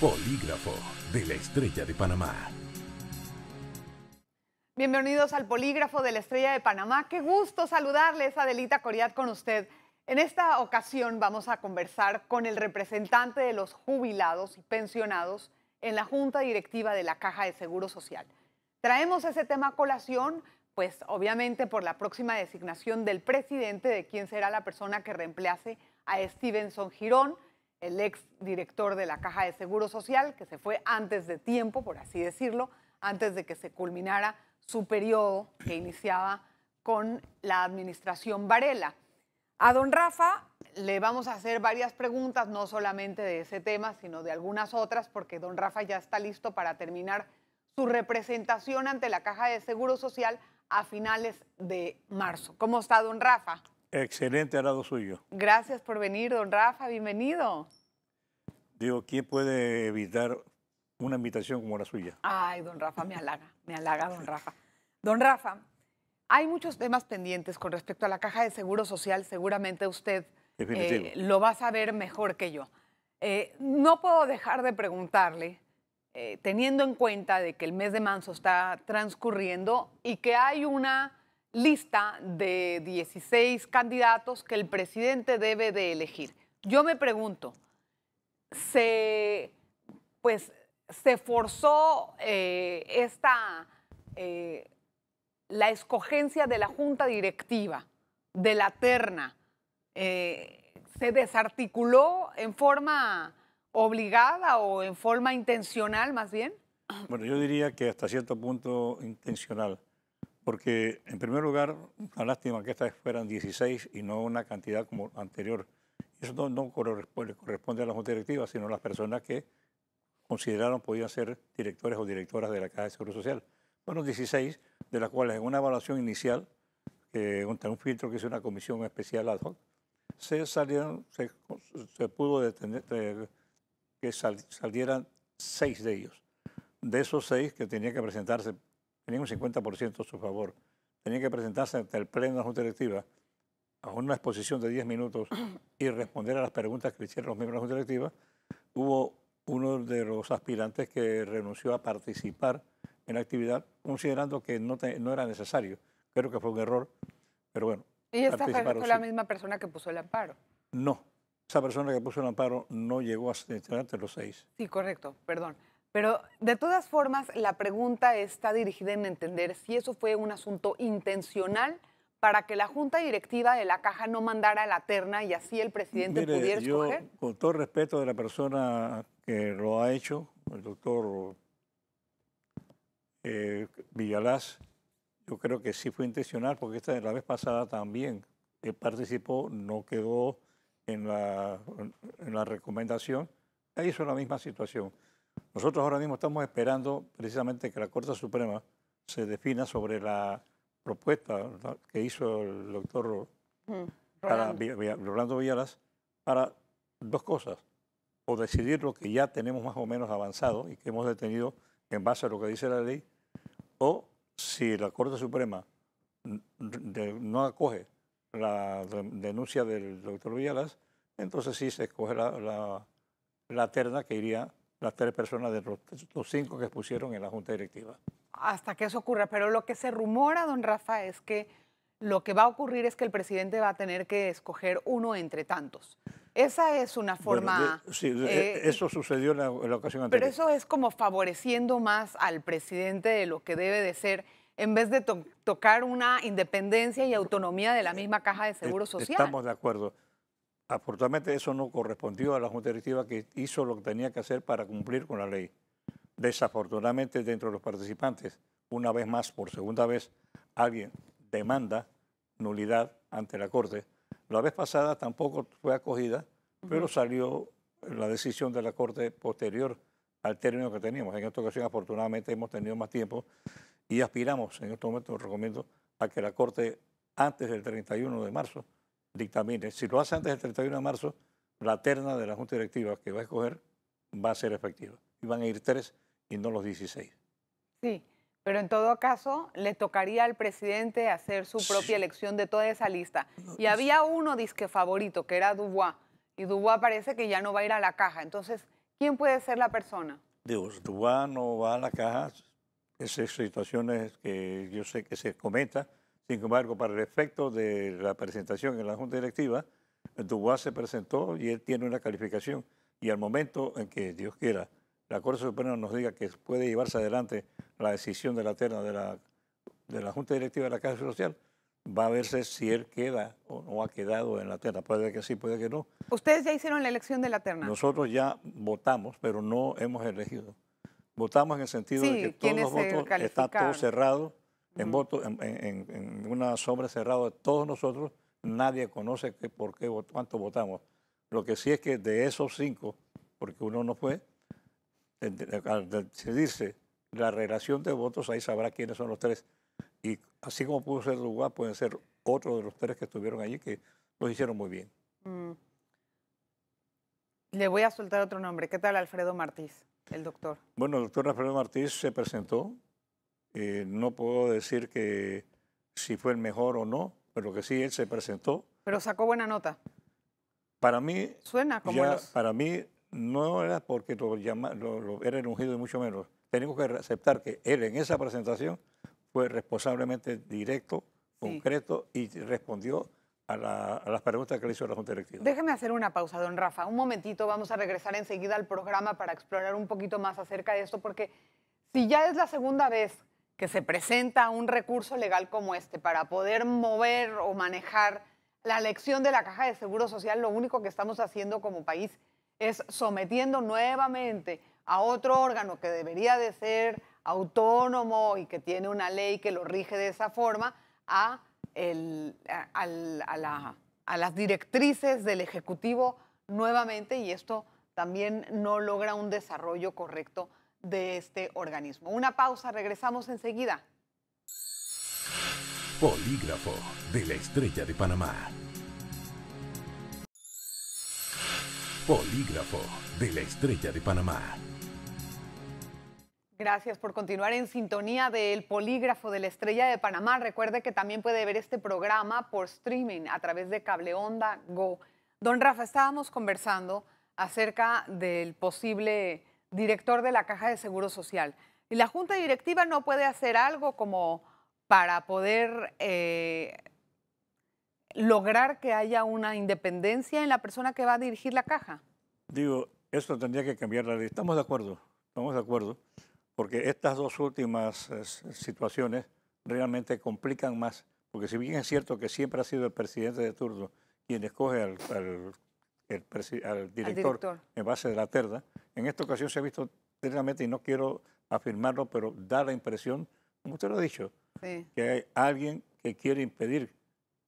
Polígrafo de la Estrella de Panamá. Bienvenidos al Polígrafo de la Estrella de Panamá. Qué gusto saludarles, Adelita Coriat, con usted. En esta ocasión vamos a conversar con el representante de los jubilados y pensionados en la Junta Directiva de la Caja de Seguro Social. Traemos ese tema a colación, pues obviamente por la próxima designación del presidente de quién será la persona que reemplace a Stevenson Girón, el ex director de la Caja de Seguro Social, que se fue antes de tiempo, por así decirlo, antes de que se culminara su periodo que iniciaba con la administración Varela. A don Rafa le vamos a hacer varias preguntas, no solamente de ese tema, sino de algunas otras, porque don Rafa ya está listo para terminar su representación ante la Caja de Seguro Social a finales de marzo. ¿Cómo está don Rafa? Excelente arado suyo. Gracias por venir, don Rafa, bienvenido. Digo, ¿quién puede evitar una invitación como la suya? Ay, don Rafa, me halaga, me halaga, don Rafa. Don Rafa, hay muchos temas pendientes con respecto a la caja de seguro social, seguramente usted eh, lo va a saber mejor que yo. Eh, no puedo dejar de preguntarle, eh, teniendo en cuenta de que el mes de manso está transcurriendo y que hay una lista de 16 candidatos que el presidente debe de elegir. Yo me pregunto, ¿se, pues, se forzó eh, esta, eh, la escogencia de la junta directiva, de la terna? Eh, ¿Se desarticuló en forma obligada o en forma intencional más bien? Bueno, yo diría que hasta cierto punto intencional porque en primer lugar, una lástima que estas fueran 16 y no una cantidad como anterior. Eso no, no corresponde, a las Junta directivas, sino a las personas que consideraron podían ser directores o directoras de la Caja de Seguro Social. Bueno, 16, de las cuales en una evaluación inicial, eh, un, un filtro que hizo una comisión especial ad hoc, se salieron, se, pudo detener eh, que salieran seis de ellos. De esos seis que tenían que presentarse tenían un 50% a su favor. Tenían que presentarse ante el Pleno de la Junta Directiva a una exposición de 10 minutos y responder a las preguntas que le hicieron los miembros de la Junta Directiva. Hubo uno de los aspirantes que renunció a participar en la actividad, considerando que no, no era necesario. Creo que fue un error, pero bueno. ¿Y esta fue la misma persona que puso el amparo? No, esa persona que puso el amparo no llegó a estar los seis. Sí, correcto, perdón. Pero de todas formas, la pregunta está dirigida en entender si eso fue un asunto intencional para que la junta directiva de la caja no mandara la terna y así el presidente pudiera escoger. Con todo respeto de la persona que lo ha hecho, el doctor eh, Villalaz, yo creo que sí fue intencional porque esta de la vez pasada también participó, no quedó en la, en la recomendación. Ahí hizo la misma situación. Nosotros ahora mismo estamos esperando precisamente que la Corte Suprema se defina sobre la propuesta que hizo el doctor mm. Rolando Villalas para dos cosas, o decidir lo que ya tenemos más o menos avanzado y que hemos detenido en base a lo que dice la ley, o si la Corte Suprema no acoge la denuncia del doctor Villalas, entonces sí se escoge la, la terna que iría las tres personas de los, cinco que expusieron en la Junta Directiva. Hasta que eso ocurra, pero lo que se rumora, don Rafa, es que lo que va a ocurrir es que el presidente va a tener que escoger uno entre tantos. Esa es una forma... sí, e, eh, eso sucedió en la, ocasión anterior. Pero eso es como favoreciendo más al presidente de lo que debe de ser, en vez de tocar una independencia y autonomía de la eh, misma caja de seguro social. Estamos de acuerdo. Afortunadamente eso no correspondió a la Junta Directiva que hizo lo que tenía que hacer para cumplir con la ley. Desafortunadamente dentro de los participantes, una vez más, por segunda vez, alguien demanda nulidad ante la Corte. La vez pasada tampoco fue acogida, pero salió la decisión de la Corte posterior al término que teníamos. En esta ocasión, afortunadamente, hemos tenido más tiempo y aspiramos, en este momento recomiendo, a que la Corte, antes del 31 de marzo, dictamine. Si lo hace antes del 31 de marzo, la terna de la Junta Directiva que va a escoger va a ser efectiva. Y van a ir tres y no los 16. Sí, pero en todo caso le tocaría al presidente hacer su propia elección de toda esa lista. y había uno disque favorito, que era Dubois. Y Dubois parece que ya no va a ir a la caja. Entonces, ¿quién puede ser la persona? Dios, Dubois no va a la caja. Esas situaciones que yo sé que se comenta sin embargo, para el efecto de la presentación en la Junta Directiva, Dubois se presentó y él tiene una calificación. Y al momento en que, Dios quiera, la Corte Suprema nos diga que puede llevarse adelante la decisión de la terna de la, de la Junta Directiva de la Casa Social, va a verse si él queda o no ha quedado en la terna. Puede que sí, puede que no. ¿Ustedes ya hicieron la elección de la terna? Nosotros ya votamos, pero no hemos elegido. Votamos en el sentido de que todos los votos, está todo cerrado en, voto, en, una sombra cerrada de todos nosotros, nadie conoce qué, por qué, cuánto votamos. Lo que sí es que de esos cinco, porque uno no fue, se dice, la relación de votos, ahí sabrá quiénes son los tres. Y así como pudo ser lugar, pueden ser otros de los tres que estuvieron allí que los hicieron muy bien. Mm. Le voy a soltar otro nombre. ¿Qué tal Alfredo Martíz, el doctor? Bueno, el doctor Alfredo Martíz se presentó eh, no puedo decir que si fue el mejor o no, pero que sí, él se presentó. Pero sacó buena nota. Para mí... Suena como... Ya, Para mí no era porque lo, lo, era el ungido y mucho menos. Tenemos que aceptar que él en esa presentación fue responsablemente directo, concreto y respondió a, a, las preguntas que le hizo la Junta Directiva. Déjeme hacer una pausa, don Rafa. Un momentito, vamos a regresar enseguida al programa para explorar un poquito más acerca de esto, porque si ya es la segunda vez que se presenta un recurso legal como este para poder mover o manejar la elección de la caja de seguro social, lo único que estamos haciendo como país es sometiendo nuevamente a otro órgano que debería de ser autónomo y que tiene una ley que lo rige de esa forma a, las directrices del Ejecutivo nuevamente y esto también no logra un desarrollo correcto de este organismo. Una pausa, regresamos enseguida. Polígrafo de la Estrella de Panamá. Polígrafo de la Estrella de Panamá. Gracias por continuar en sintonía del polígrafo de la Estrella de Panamá. Recuerde que también puede ver este programa por streaming a través de Cable Onda Go. Don Rafa, estábamos conversando acerca del posible director de la Caja de Seguro Social. Y la Junta Directiva no puede hacer algo como para poder eh, lograr que haya una independencia en la persona que va a dirigir la caja. Digo, eso tendría que cambiar la ley. Estamos de acuerdo, estamos de acuerdo, porque estas dos últimas eh, situaciones realmente complican más, porque si bien es cierto que siempre ha sido el presidente de turno quien escoge al, director, en base de la terda, en esta ocasión se ha visto claramente, y no quiero afirmarlo, pero da la impresión, como usted lo ha dicho, que hay alguien que quiere impedir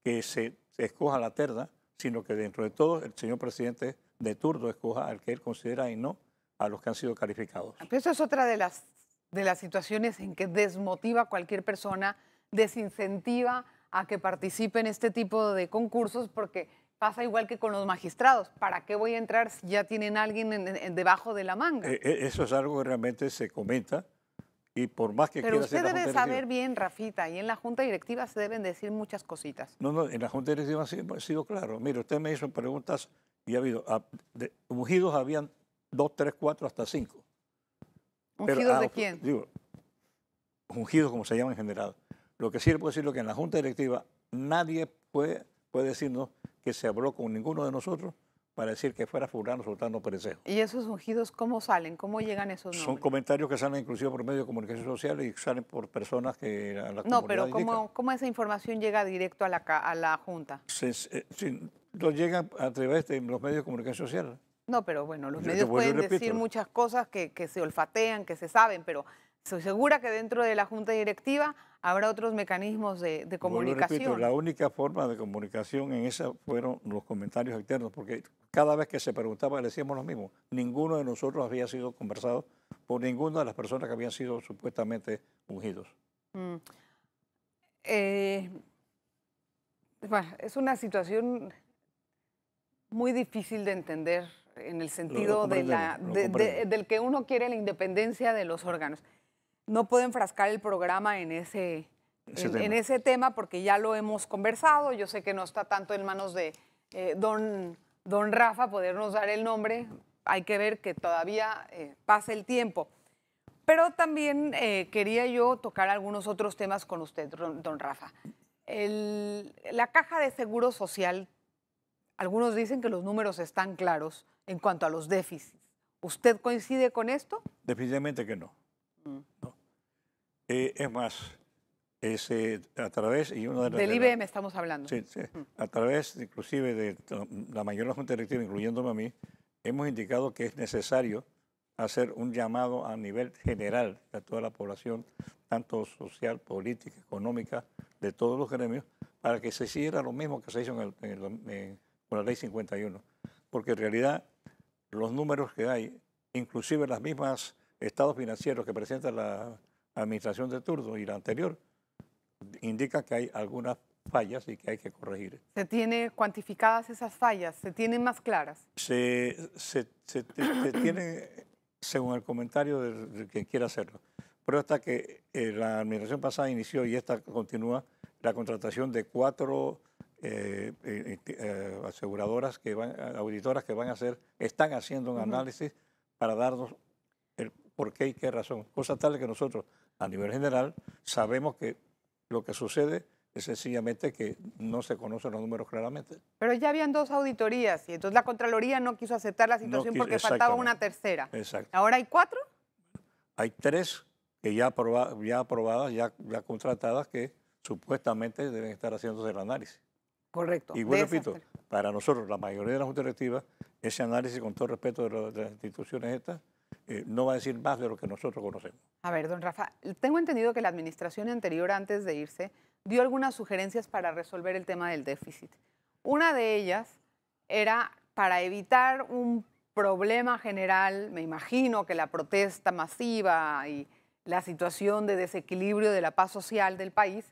que se escoja la terna, sino que dentro de todo el señor presidente de turno escoja al que él considera y no a los que han sido calificados. eso es otra de las, de las situaciones en que desmotiva a cualquier persona, desincentiva a que participe en este tipo de concursos porque pasa igual que con los magistrados. ¿Para qué voy a entrar si ya tienen a alguien debajo de la manga? Eh, eh, eso es algo que realmente se comenta y por más que Pero usted debe saber bien, Rafita, y en la Junta Directiva se deben decir muchas cositas. No, no, en la Junta Directiva ha sido, claro. Mire, usted me hizo preguntas y ha habido, ah, ungidos habían dos, tres, cuatro, hasta cinco. ¿Ungidos ah, de quién? Digo, ungidos como se llaman en general. Lo que sí le puedo decir es que en la Junta Directiva nadie puede, puede decirnos que se habló con ninguno de nosotros para decir que fuera fulano, soltando perecejo. ¿Y esos ungidos cómo salen? ¿Cómo llegan esos nombres? Son comentarios que salen inclusive por medio de comunicación social y salen por personas que a la No, pero ¿cómo, ¿cómo, esa información llega directo a la, a la Junta? lo llegan a través de los medios de comunicación social. No, pero bueno, los medios pueden decir muchas cosas que, que se olfatean, que se saben, pero Estoy segura que dentro de la Junta Directiva habrá otros mecanismos de, comunicación. la única forma de comunicación en esa fueron los comentarios externos, porque cada vez que se preguntaba le decíamos lo mismo. Ninguno de nosotros había sido conversado por ninguna de las personas que habían sido supuestamente ungidos. Mm. Eh, es una situación muy difícil de entender en el sentido del que uno quiere la independencia de los órganos no puedo enfrascar el programa en ese, en, ese tema porque ya lo hemos conversado. Yo sé que no está tanto en manos de eh, don, don Rafa podernos dar el nombre. Hay que ver que todavía eh, pasa el tiempo. Pero también eh, quería yo tocar algunos otros temas con usted, don Rafa. la caja de seguro social, algunos dicen que los números están claros en cuanto a los déficits. ¿Usted coincide con esto? Definitivamente que no. Eh, es más, eh, a través... Y uno de las, Del IBM estamos hablando. Sí, sí mm. a través inclusive de la mayoría de Junta Directiva, incluyéndome a mí, hemos indicado que es necesario hacer un llamado a nivel general a toda la población, tanto social, política, económica, de todos los gremios, para que se hiciera lo mismo que se hizo con la ley 51. Porque en realidad los números que hay, inclusive las mismas estados financieros que presenta la administración de turno y la anterior, indica que hay algunas fallas y que hay que corregir. ¿Se tiene cuantificadas esas fallas? ¿Se tienen más claras? Se, se, tienen, según el comentario del, quien quiera hacerlo. Pero hasta que eh, la administración pasada inició y esta continúa la contratación de cuatro eh, eh, aseguradoras que van, auditoras que van a hacer, están haciendo un análisis para darnos el por qué y qué razón. Cosa tal que nosotros, a nivel general, sabemos que lo que sucede es sencillamente que no se conocen los números claramente. Pero ya habían dos auditorías y entonces la Contraloría no quiso aceptar la situación porque faltaba una tercera. Exacto. ¿Ahora hay cuatro? Hay tres que ya, aprobadas, ya, contratadas, que supuestamente deben estar haciéndose el análisis. Correcto. Y bueno, repito, para nosotros, la mayoría de las juntas directivas, ese análisis, con todo respeto de, las instituciones estas, eh, no va a decir más de lo que nosotros conocemos. A ver, don Rafa, tengo entendido que la administración anterior, antes de irse, dio algunas sugerencias para resolver el tema del déficit. Una de ellas era para evitar un problema general, me imagino que la protesta masiva y la situación de desequilibrio de la paz social del país,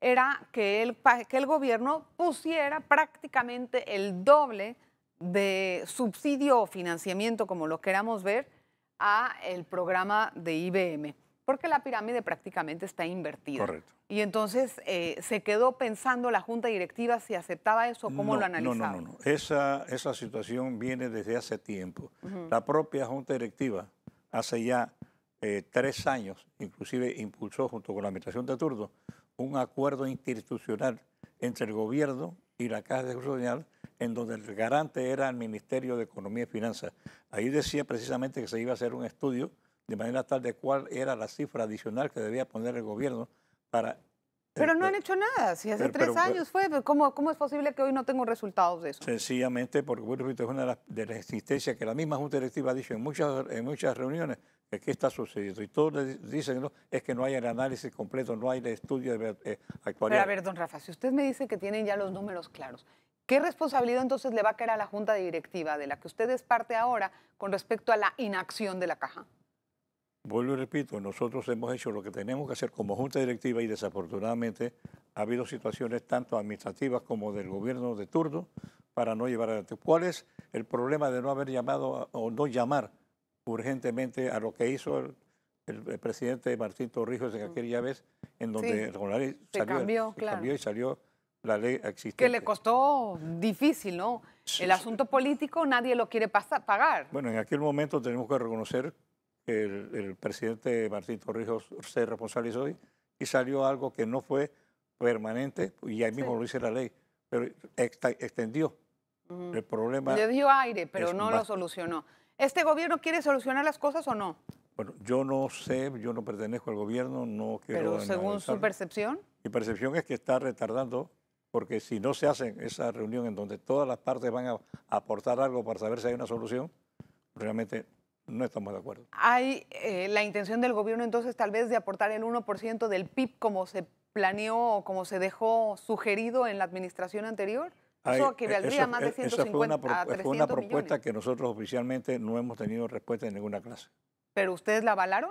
era que el, que el gobierno pusiera prácticamente el doble de subsidio o financiamiento, como lo queramos ver, a el programa de IBM, porque la pirámide prácticamente está invertida. Correcto. Y entonces eh, se quedó pensando la junta directiva si aceptaba eso, cómo lo analizaba. No, no, no. Esa, esa situación viene desde hace tiempo. La propia junta directiva hace ya eh, tres años, inclusive impulsó junto con la administración de Turdo, un acuerdo institucional entre el gobierno y la Caja de Seguro Social en donde el garante era el Ministerio de Economía y Finanzas. Ahí decía precisamente que se iba a hacer un estudio de manera tal de cuál era la cifra adicional que debía poner el gobierno para... Pero no han hecho nada, si hace tres años fue, ¿cómo, ¿cómo es posible que hoy no tengo resultados de eso? Sencillamente porque, es una de las, existencias que la misma Junta Directiva ha dicho en muchas, en muchas reuniones, que qué está sucediendo. Y todos dicen, no, es que no hay el análisis completo, no hay el estudio de eh, Pero a ver, don Rafa, si usted me dice que tienen ya los números claros, ¿Qué responsabilidad entonces le va a caer a la Junta Directiva de la que usted es parte ahora con respecto a la inacción de la caja? Vuelvo y repito, nosotros hemos hecho lo que tenemos que hacer como Junta Directiva y desafortunadamente ha habido situaciones tanto administrativas como del gobierno de turno para no llevar adelante. ¿Cuál es el problema de no haber llamado o no llamar urgentemente a lo que hizo el, presidente Martín Torrijos en aquella vez, en donde el se cambió y salió la ley existente. Que le costó difícil, ¿no? el asunto político nadie lo quiere pagar. Bueno, en aquel momento tenemos que reconocer que el, presidente Martín Torrijos se responsabilizó y salió algo que no fue permanente y ahí mismo lo dice la ley, pero extendió el problema. Le dio aire, pero no lo solucionó. ¿Este gobierno quiere solucionar las cosas o no? Bueno, yo no sé, yo no pertenezco al gobierno, no quiero... Pero según su percepción. Mi percepción es que está retardando porque si no se hace esa reunión en donde todas las partes van a aportar algo para saber si hay una solución, realmente no estamos de acuerdo. Hay eh, la intención del gobierno entonces tal vez de aportar el 1% del PIB como se planeó o como se dejó sugerido en la administración anterior. eso que eh, eso, más de 150 fue una, fue una propuesta que nosotros oficialmente no hemos tenido respuesta de ninguna clase. ¿Pero ustedes la avalaron?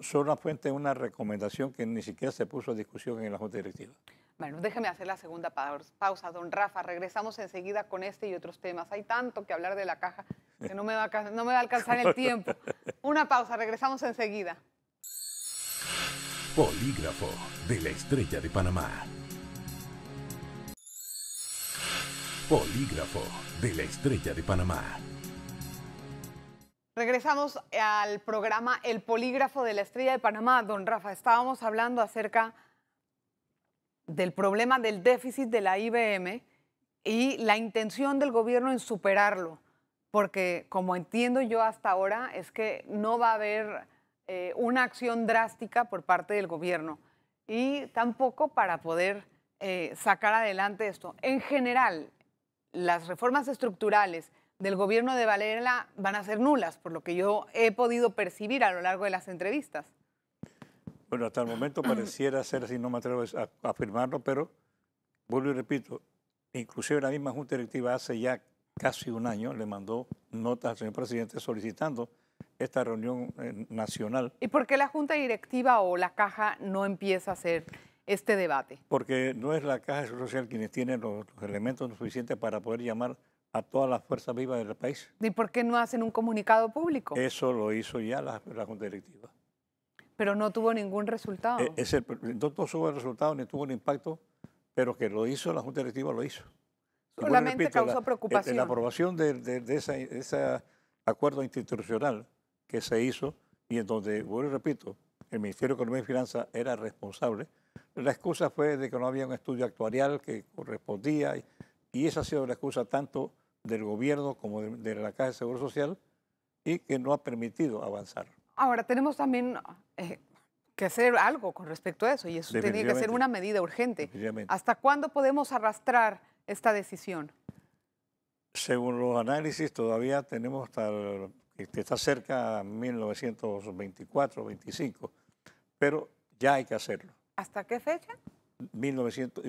Solo fuente una recomendación que ni siquiera se puso a discusión en la Junta Directiva. Bueno, déjeme hacer la segunda pausa, don Rafa. Regresamos enseguida con este y otros temas. Hay tanto que hablar de la caja que no me va a, alcanzar el tiempo. Una pausa, regresamos enseguida. Polígrafo de la Estrella de Panamá. Polígrafo de la Estrella de Panamá. Regresamos al programa El Polígrafo de la Estrella de Panamá. Don Rafa, estábamos hablando acerca del problema del déficit de la IBM y la intención del gobierno en superarlo, porque como entiendo yo hasta ahora es que no va a haber eh, una acción drástica por parte del gobierno y tampoco para poder eh, sacar adelante esto. En general, las reformas estructurales del gobierno de Valera van a ser nulas, por lo que yo he podido percibir a lo largo de las entrevistas. Bueno, hasta el momento pareciera ser, si no me atrevo a afirmarlo, pero vuelvo y repito, inclusive la misma Junta Directiva hace ya casi un año le mandó notas al señor presidente solicitando esta reunión eh, nacional. ¿Y por qué la Junta Directiva o la Caja no empieza a hacer este debate? Porque no es la Caja Social quienes tienen los, elementos suficientes para poder llamar a todas las fuerzas vivas del país. ¿Y por qué no hacen un comunicado público? Eso lo hizo ya la Junta Directiva. Pero no tuvo ningún resultado. E, no, tuvo el resultado ni tuvo un impacto, pero que lo hizo la Junta Directiva, lo hizo. Solamente causó eh, eh, preocupación. preocupación. La aprobación de, ese acuerdo institucional que se hizo y en donde, vuelvo y repito, el Ministerio de Economía y Finanzas era responsable. La excusa fue de que no había un estudio actuarial que correspondía y, esa ha sido la excusa tanto del gobierno como de, de la Caja de Seguro Social y que no ha permitido avanzar. Ahora tenemos también eh, que hacer algo con respecto a eso y eso tiene que ser una medida urgente. ¿Hasta cuándo podemos arrastrar esta decisión? Según los análisis, todavía tenemos hasta que está cerca de 1924, 25, pero ya hay que hacerlo. ¿Hasta qué fecha? Eh,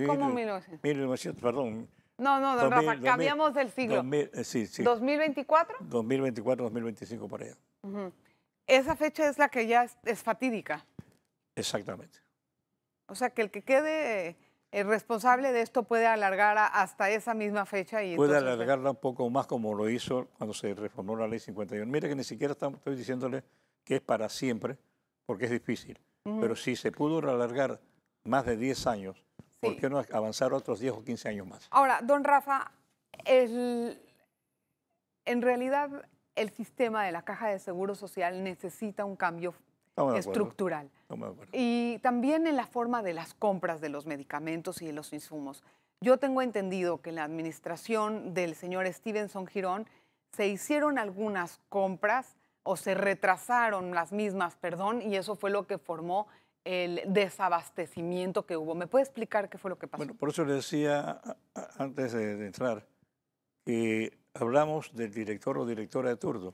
¿Cómo 1900? 1900, perdón. No, no, don Rafa, cambiamos del siglo. ¿2024? 2024, 2025 por allá esa fecha es la que ya es, fatídica. Exactamente. O sea, que el que quede eh, responsable de esto puede alargar hasta esa misma fecha. Y puede pues, alargarla un poco más como lo hizo cuando se reformó la ley 51. Mire que ni siquiera estoy diciéndole que es para siempre, porque es difícil. Pero si se pudo alargar más de 10 años, ¿por qué no avanzar otros 10 o 15 años más? Ahora, don Rafa, el... en realidad el sistema de la caja de seguro social necesita un cambio estructural. y también en la forma de las compras de los medicamentos y de los insumos. Yo tengo entendido que en la administración del señor Stevenson Girón se hicieron algunas compras o se retrasaron las mismas, perdón, y eso fue lo que formó el desabastecimiento que hubo. ¿Me puede explicar qué fue lo que pasó? Bueno, por eso le decía antes de, entrar que hablamos del director o directora de turno,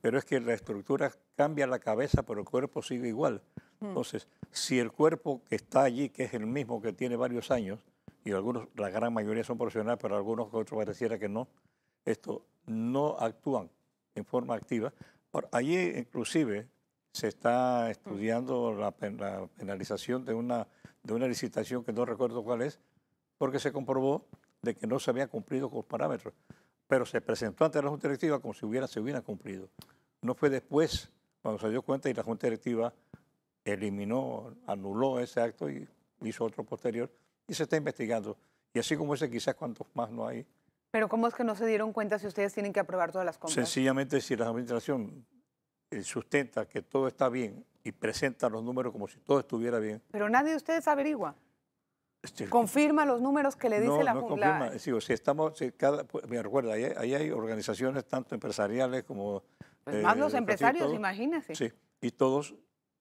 pero es que la estructura cambia la cabeza, pero el cuerpo sigue igual. Entonces, si el cuerpo que está allí, que es el mismo que tiene varios años, y algunos, la gran mayoría son profesionales, pero algunos otros pareciera que no, esto no actúan en forma activa. allí inclusive se está estudiando la, penalización de una, de una licitación que no recuerdo cuál es, porque se comprobó de que no se había cumplido con parámetros pero se presentó ante la Junta Directiva como si hubiera, se hubiera cumplido. No fue después cuando se dio cuenta y la Junta Directiva eliminó, anuló ese acto y hizo otro posterior y se está investigando. Y así como ese, quizás cuantos más no hay. Pero ¿cómo es que no se dieron cuenta si ustedes tienen que aprobar todas las compras? Sencillamente, si la administración eh, sustenta que todo está bien y presenta los números como si todo estuviera bien. Pero nadie de ustedes averigua. Este, confirma los números que le dice la la no confirma. La... estamos, cada, me recuerda, ahí, hay organizaciones tanto empresariales como... Pues más eh, los empresarios, imagínese. Sí, y todos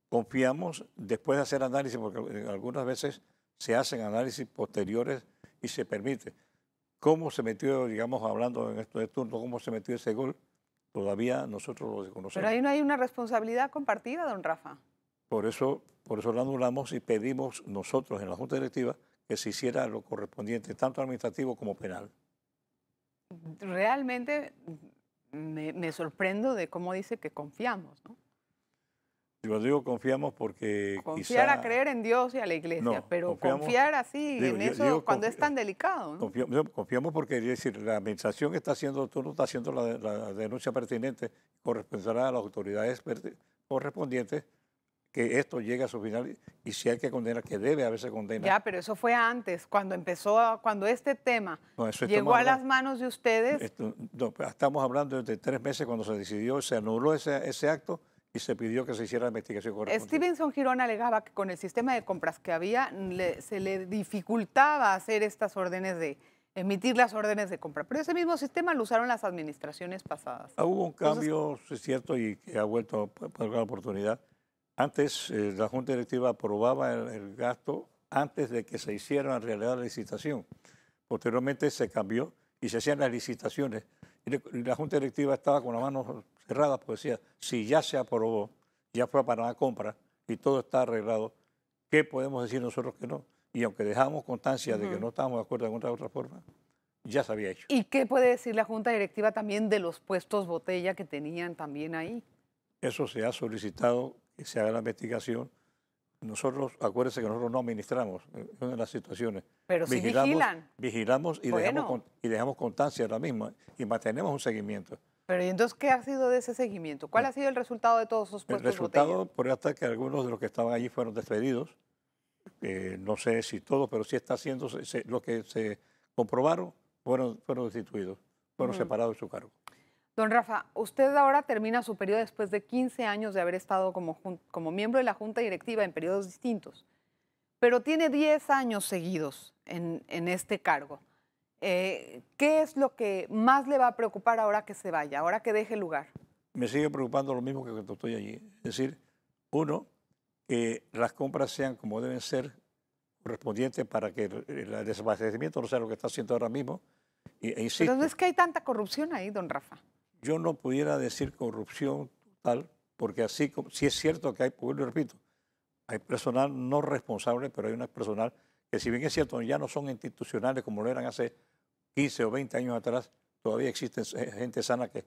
confiamos después de hacer análisis, porque eh, algunas veces se hacen análisis posteriores y se permite. ¿Cómo se metió, digamos, hablando en esto de turno, cómo se metió ese gol? Todavía nosotros lo desconocemos. Pero ahí no hay una responsabilidad compartida, don Rafa. Por eso, por eso lo anulamos y pedimos nosotros en la Junta Directiva que se hiciera lo correspondiente, tanto administrativo como penal. Realmente me, sorprendo de cómo dice que confiamos, ¿no? Yo digo confiamos porque Confiar a creer en Dios y a la iglesia, pero confiar así en eso cuando es tan delicado. confiamos porque, decir, la administración está haciendo, tú no haciendo la, denuncia pertinente, corresponderá a las autoridades correspondientes que esto llegue a su final y si hay que condenar, que debe haberse condenado. Ya, pero eso fue antes, cuando empezó, cuando este tema llegó a las manos de ustedes. Pues, estamos hablando de tres meses cuando se decidió, se anuló ese, acto y se pidió que se hiciera la investigación correspondiente. Stevenson Girón alegaba que con el sistema de compras que había se le dificultaba hacer estas órdenes de, emitir las órdenes de compra. Pero ese mismo sistema lo usaron las administraciones pasadas. Ah, hubo un cambio, es cierto, y que ha vuelto a, a la oportunidad antes eh, la Junta Directiva aprobaba el, gasto antes de que se hiciera en realidad la licitación. Posteriormente se cambió y se hacían las licitaciones. Y la Junta Directiva estaba con las manos cerradas porque decía, si ya se aprobó, ya fue para la compra y todo está arreglado, ¿qué podemos decir nosotros que no? Y aunque dejamos constancia de que no estábamos de acuerdo de alguna otra forma, ya se había hecho. ¿Y qué puede decir la Junta Directiva también de los puestos botella que tenían también ahí? Eso se ha solicitado se haga la investigación. Nosotros, acuérdense que nosotros no administramos en eh, una de las situaciones. Pero vigilamos, vigilan. Vigilamos y, dejamos, y dejamos constancia de la misma y mantenemos un seguimiento. Pero ¿y entonces qué ha sido de ese seguimiento? ¿Cuál eh, ha sido el resultado de todos esos puestos El resultado, por hasta que algunos de los que estaban allí fueron despedidos. Eh, no sé si todos, pero sí está haciendo, lo que se comprobaron fueron, fueron destituidos, fueron separados de su cargo. Don Rafa, usted ahora termina su periodo después de 15 años de haber estado como, miembro de la Junta Directiva en periodos distintos, pero tiene 10 años seguidos en, este cargo. Eh, ¿Qué es lo que más le va a preocupar ahora que se vaya, ahora que deje el lugar? Me sigue preocupando lo mismo que cuando estoy allí. Es decir, uno, que las compras sean como deben ser, correspondientes para que el desabastecimiento no sea lo que está haciendo ahora mismo. y e es que hay tanta corrupción ahí, don Rafa yo no pudiera decir corrupción total, porque así, si es cierto que hay, pueblo, repito, hay personal no responsable, pero hay un personal que si bien es cierto, ya no son institucionales como lo eran hace 15 o 20 años atrás, todavía existe eh, gente sana que,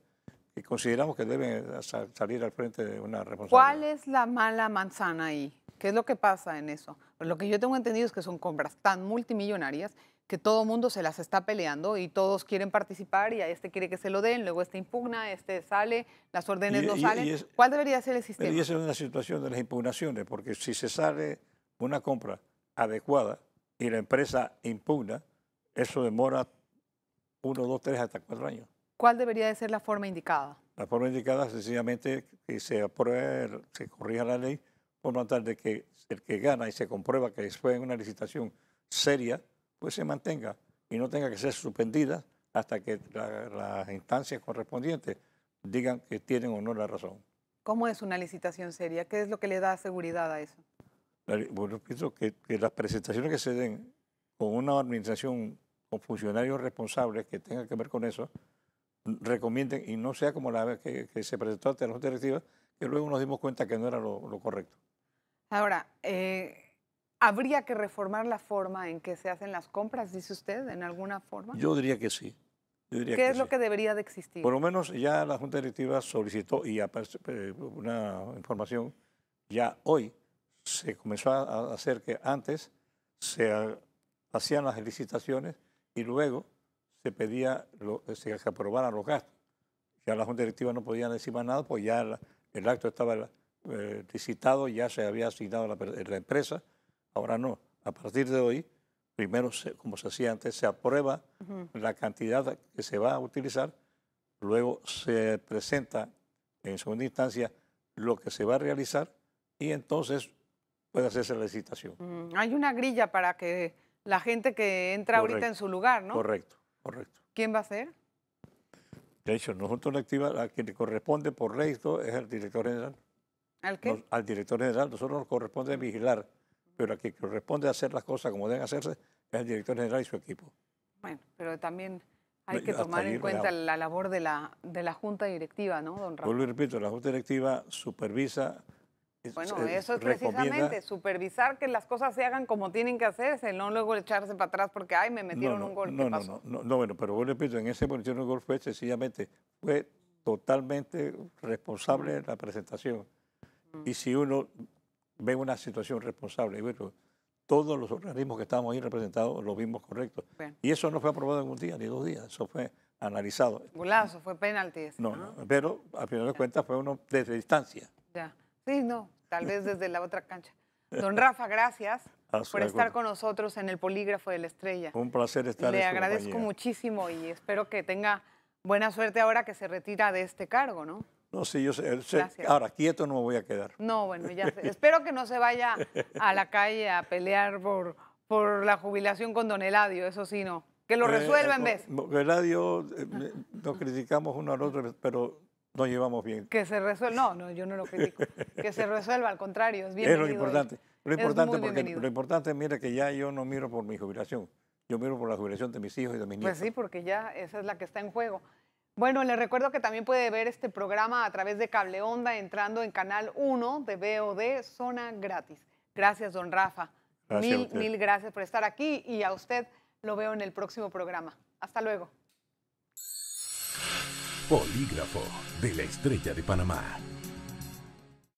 consideramos que debe eh, salir al frente de una responsabilidad. ¿Cuál es la mala manzana ahí? ¿Qué es lo que pasa en eso? lo que yo tengo entendido es que son compras tan multimillonarias que todo mundo se las está peleando y todos quieren participar y a este quiere que se lo den, luego este impugna, este sale, las órdenes no salen. ¿Cuál debería ser el sistema? Debería ser es una situación de las impugnaciones, porque si se sale una compra adecuada y la empresa impugna, eso demora uno, dos, tres, hasta cuatro años. ¿Cuál debería de ser la forma indicada? La forma indicada es sencillamente que se apruebe, se corrija la ley, por lo de que el que gana y se comprueba que fue en una licitación seria, pues se mantenga y no tenga que ser suspendida hasta que las instancias correspondientes digan que tienen o no la razón. ¿Cómo es una licitación seria? ¿Qué es lo que le da seguridad a eso? Bueno, pienso que, que las presentaciones que se den con una administración o funcionarios responsables que tengan que ver con eso, recomienden y no sea como la vez que, se presentó ante Junta Directiva, que luego nos dimos cuenta que no era lo, lo correcto. Ahora, eh ¿Habría que reformar la forma en que se hacen las compras, dice usted, en alguna forma? Yo diría que sí. ¿Qué es lo que debería de existir? Por lo menos ya la Junta Directiva solicitó, y eh, una información, ya hoy se comenzó a hacer que antes se hacían las licitaciones y luego se pedía lo, se que aprobaran los gastos. Ya la Junta Directiva no podía decir más nada, pues ya el acto estaba eh, licitado, ya se había asignado la, la empresa, Ahora no. A partir de hoy, primero, como se hacía antes, se aprueba la cantidad que se va a utilizar, luego se presenta en segunda instancia lo que se va a realizar y entonces puede hacerse la licitación. hay una grilla para que la gente que entra ahorita en su lugar, ¿no? Correcto, correcto. ¿Quién va a hacer? De hecho, nosotros la activa, a quien le corresponde por ley es el director general. ¿Al qué? al director general, nosotros nos corresponde vigilar pero a quien corresponde hacer las cosas como deben hacerse es el director general y su equipo. Bueno, pero también hay que tomar en cuenta la labor de la, de la Junta Directiva, ¿no, don Ramón? Vuelvo y repito, la Junta Directiva supervisa... Bueno, eh, eso es precisamente, supervisar que las cosas se hagan como tienen que hacerse, no luego echarse para atrás porque, ay, me metieron un gol, no, no, No, no, bueno, pero vuelvo y repito, en ese momento el gol fue sencillamente, fue totalmente responsable de mm. la presentación. Y si uno ve una situación responsable. Y todos los organismos que estábamos ahí representados los vimos correctos. Y eso no fue aprobado en un día ni dos días, eso fue analizado. Golazo, fue penalti. Ese, no, pero al final de cuentas fue uno desde distancia. Ya, sí, no, tal vez desde la otra cancha. Don Rafa, gracias ah, por estar con nosotros en el polígrafo de la estrella. Un placer estar. Le agradezco muchísimo y espero que tenga buena suerte ahora que se retira de este cargo, ¿no? No, sí, yo sé, ahora quieto no me voy a quedar. No, bueno, ya sé. Espero que no se vaya a la calle a pelear por, por la jubilación con Don Eladio, eso sí, no. Que lo eh, resuelva en eh, vez. Don Eladio, eh, nos criticamos uno al otro, pero nos llevamos bien. Que se resuelva, no, no, yo no lo critico. Que se resuelva, al contrario, es bien. Es lo importante. Lo importante, porque lo importante, mira, que ya yo no miro por mi jubilación, yo miro por la jubilación de mis hijos y de mis nietos. Pues sí, porque ya esa es la que está en juego. Bueno, les recuerdo que también puede ver este programa a través de Cable Onda entrando en Canal 1 de BOD Zona Gratis. Gracias, don Rafa. mil, mil gracias por estar aquí y a usted lo veo en el próximo programa. Hasta luego. Polígrafo de la Estrella de Panamá.